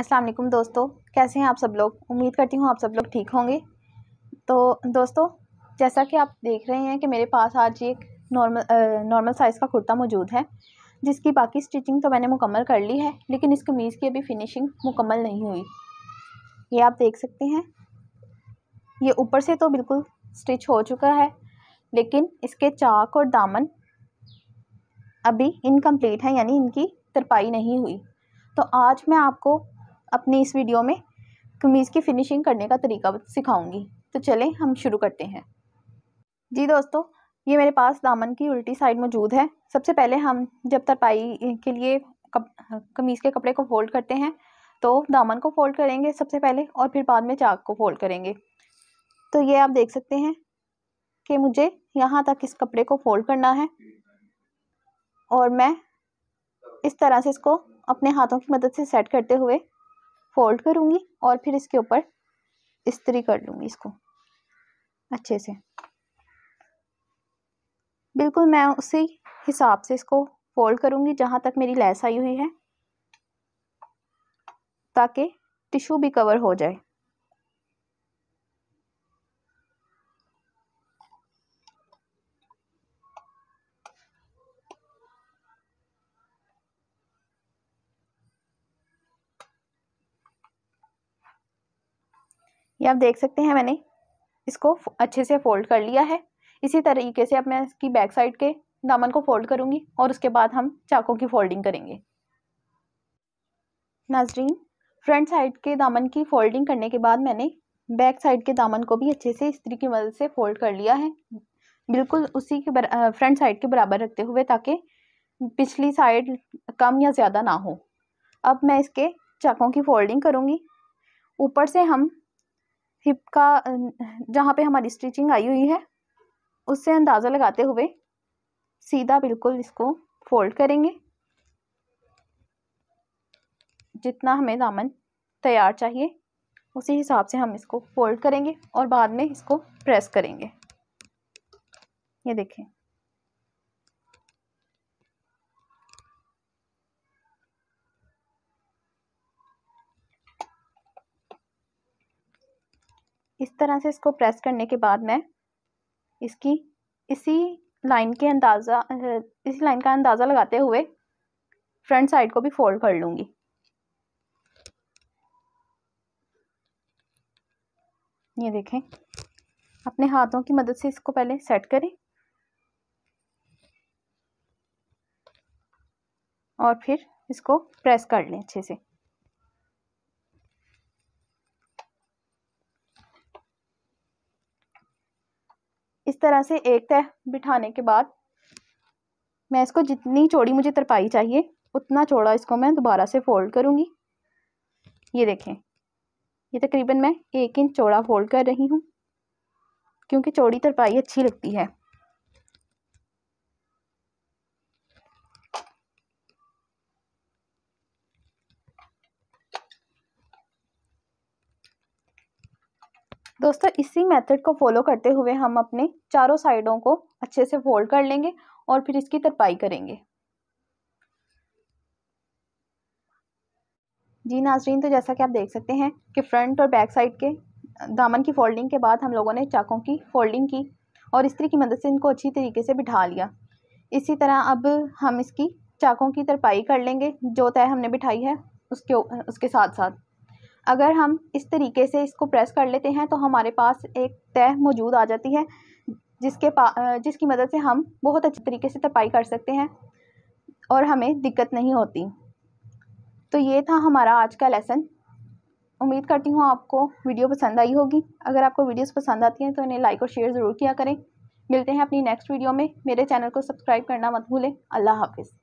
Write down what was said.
अस्सलाम वालेकुम दोस्तों कैसे हैं आप सब लोग उम्मीद करती हूँ आप सब लोग ठीक होंगे तो दोस्तों जैसा कि आप देख रहे हैं कि मेरे पास आज एक नॉर्मल नॉर्मल साइज़ का कुर्ता मौजूद है जिसकी बाकी स्टिचिंग तो मैंने मुकम्मल कर ली है लेकिन इस कमीज़ की अभी फिनिशिंग मुकम्मल नहीं हुई ये आप देख सकते हैं ये ऊपर से तो बिल्कुल स्टिच हो चुका है लेकिन इसके चाक और दामन अभी इनकम्प्लीट हैं यानी इनकी तरपाई नहीं हुई तो आज मैं आपको अपनी इस वीडियो में कमीज़ की फिनिशिंग करने का तरीका सिखाऊंगी तो चलें हम शुरू करते हैं जी दोस्तों ये मेरे पास दामन की उल्टी साइड मौजूद है सबसे पहले हम जब तरपाई के लिए कप कमीज़ के कपड़े को फोल्ड करते हैं तो दामन को फोल्ड करेंगे सबसे पहले और फिर बाद में चाक को फोल्ड करेंगे तो ये आप देख सकते हैं कि मुझे यहाँ तक इस कपड़े को फोल्ड करना है और मैं इस तरह से इसको अपने हाथों की मदद से सेट करते हुए फोल्ड करूँगी और फिर इसके ऊपर इस्त्री कर लूँगी इसको अच्छे से बिल्कुल मैं उसी हिसाब से इसको फोल्ड करूँगी जहाँ तक मेरी लैस आई हुई है ताकि टिश्यू भी कवर हो जाए ये आप देख सकते हैं मैंने इसको अच्छे से फोल्ड कर लिया है इसी तरीके से अब मैं इसकी बैक साइड के दामन को फोल्ड करूँगी और उसके बाद हम चाकों की फोल्डिंग करेंगे नाजरीन फ्रंट साइड के दामन की फोल्डिंग करने के बाद मैंने बैक साइड के दामन को भी अच्छे से इस्त्री की मदद से फोल्ड कर लिया है बिल्कुल उसी के फ्रंट साइड के बराबर रखते हुए ताकि पिछली साइड कम या ज़्यादा ना हो अब मैं इसके चाकों की फोल्डिंग करूँगी ऊपर से हम हिप का जहाँ पे हमारी स्टिचिंग आई हुई है उससे अंदाज़ा लगाते हुए सीधा बिल्कुल इसको फोल्ड करेंगे जितना हमें दामन तैयार चाहिए उसी हिसाब से हम इसको फोल्ड करेंगे और बाद में इसको प्रेस करेंगे ये देखें इस तरह से इसको प्रेस करने के बाद मैं इसकी इसी लाइन के अंदाज़ा इसी लाइन का अंदाज़ा लगाते हुए फ्रंट साइड को भी फोल्ड कर लूँगी ये देखें अपने हाथों की मदद से इसको पहले सेट करें और फिर इसको प्रेस कर लें अच्छे से इस तरह से एक तह बिठाने के बाद मैं इसको जितनी चौड़ी मुझे तरपाई चाहिए उतना चौड़ा इसको मैं दोबारा से फोल्ड करूँगी ये देखें ये तकरीबन मैं एक इंच चौड़ा फोल्ड कर रही हूँ क्योंकि चौड़ी तरपाई अच्छी लगती है दोस्तों इसी मेथड को फॉलो करते हुए हम अपने चारों साइडों को अच्छे से फोल्ड कर लेंगे और फिर इसकी तरपाई करेंगे जी नाजरीन तो जैसा कि आप देख सकते हैं कि फ्रंट और बैक साइड के दामन की फोल्डिंग के बाद हम लोगों ने चाकों की फोल्डिंग की और इस्त्री की मदद से इनको अच्छी तरीके से बिठा लिया इसी तरह अब हम इसकी चाकों की तरपाई कर लेंगे जो तय हमने बिठाई है उसके उसके साथ साथ अगर हम इस तरीके से इसको प्रेस कर लेते हैं तो हमारे पास एक तय मौजूद आ जाती है जिसके पा जिसकी मदद से हम बहुत अच्छे तरीके से तपाई कर सकते हैं और हमें दिक्कत नहीं होती तो ये था हमारा आज का लेसन उम्मीद करती हूँ आपको वीडियो पसंद आई होगी अगर आपको वीडियोस पसंद आती हैं तो इन्हें लाइक और शेयर ज़रूर किया करें मिलते हैं अपनी नेक्स्ट वीडियो में मेरे चैनल को सब्सक्राइब करना मत भूलें अल्लाह हाफिज़